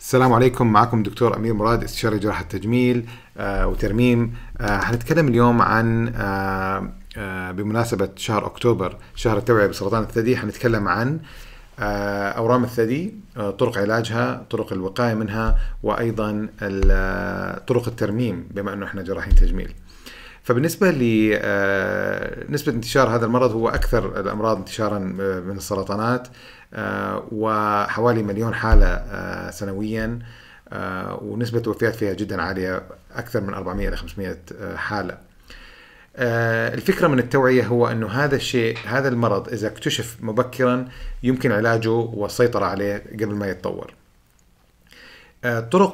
السلام عليكم معكم دكتور امير مراد استشاري جراحه تجميل آه، وترميم آه، حنتكلم هنتكلم اليوم عن آه، بمناسبه شهر اكتوبر شهر التوعيه بسرطان الثدي هنتكلم عن اورام الثدي طرق علاجها طرق الوقايه منها وايضا طرق الترميم بما انه احنا جراحين تجميل فبالنسبه ل آه، نسبه انتشار هذا المرض هو اكثر الامراض انتشارا آه، من السرطانات آه، وحوالي مليون حاله سنويا ونسبه الوفيات فيها جدا عاليه اكثر من 400 الى 500 حاله. الفكره من التوعيه هو انه هذا الشيء هذا المرض اذا اكتشف مبكرا يمكن علاجه والسيطره عليه قبل ما يتطور. آه، طرق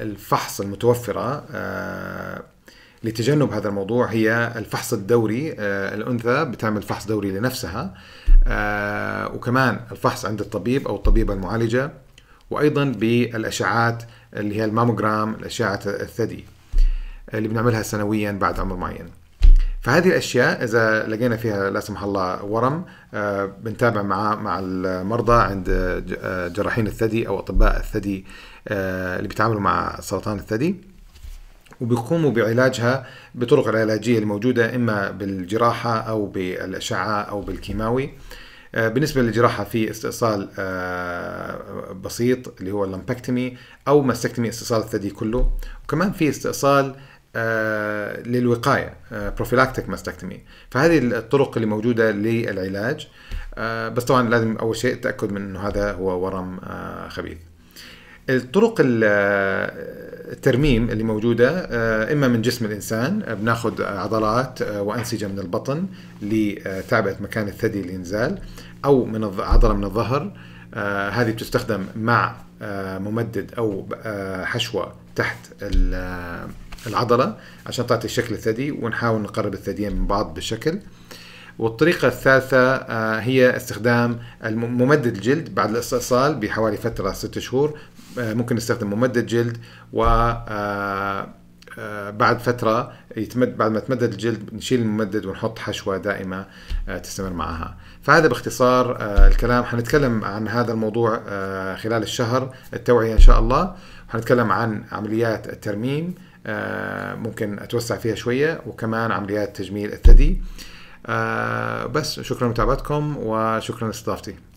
الفحص المتوفرة آه، لتجنب هذا الموضوع هي الفحص الدوري آه، الأنثى بتعمل فحص دوري لنفسها وكمان الفحص عند الطبيب أو الطبيبة المعالجة وأيضا بالأشعات اللي هي الماموجرام الأشعة الثدي اللي بنعملها سنويا بعد عمر معين فهذه الاشياء اذا لقينا فيها لا سمح الله ورم آه، بنتابع مع مع المرضى عند آه، جراحين الثدي او اطباء الثدي آه، اللي بيتعاملوا مع سرطان الثدي وبيقوموا بعلاجها بطرق العلاجية الموجودة إما بالجراحة أو بالأشعة أو بالكيماوي بالنسبة للجراحة في استئصال بسيط اللي هو اللمبكتمي أو ماستكتمي استئصال الثدي كله وكمان في استئصال آه، للوقايه بروفيلاكتيك آه، ماستكتمي فهذه الطرق اللي موجوده للعلاج آه، بس طبعا لازم اول شيء التاكد من انه هذا هو ورم خبيث الطرق الترميم اللي موجوده اما من جسم الانسان بناخذ عضلات وانسجه من البطن لتعبئه مكان الثدي للانزال او من عضله من الظهر هذه بتستخدم مع ممدد او حشوه تحت العضله عشان تعطي شكل الثدي ونحاول نقرب الثديين من بعض بالشكل والطريقة الثالثة آه، هي استخدام ممدد الجلد بعد الاستئصال بحوالي فترة ست شهور آه، ممكن نستخدم ممدد جلد و آه، بعد فترة يتمد بعد ما تمدد الجلد نشيل الممدد ونحط حشوة دائمة تستمر معها فهذا باختصار الكلام حنتكلم عن هذا الموضوع خلال الشهر التوعية إن شاء الله حنتكلم عن عمليات الترميم آه، ممكن اتوسع فيها شويه وكمان عمليات تجميل الثدي آه، بس شكرا لمتابعتكم وشكرا لاستضافتي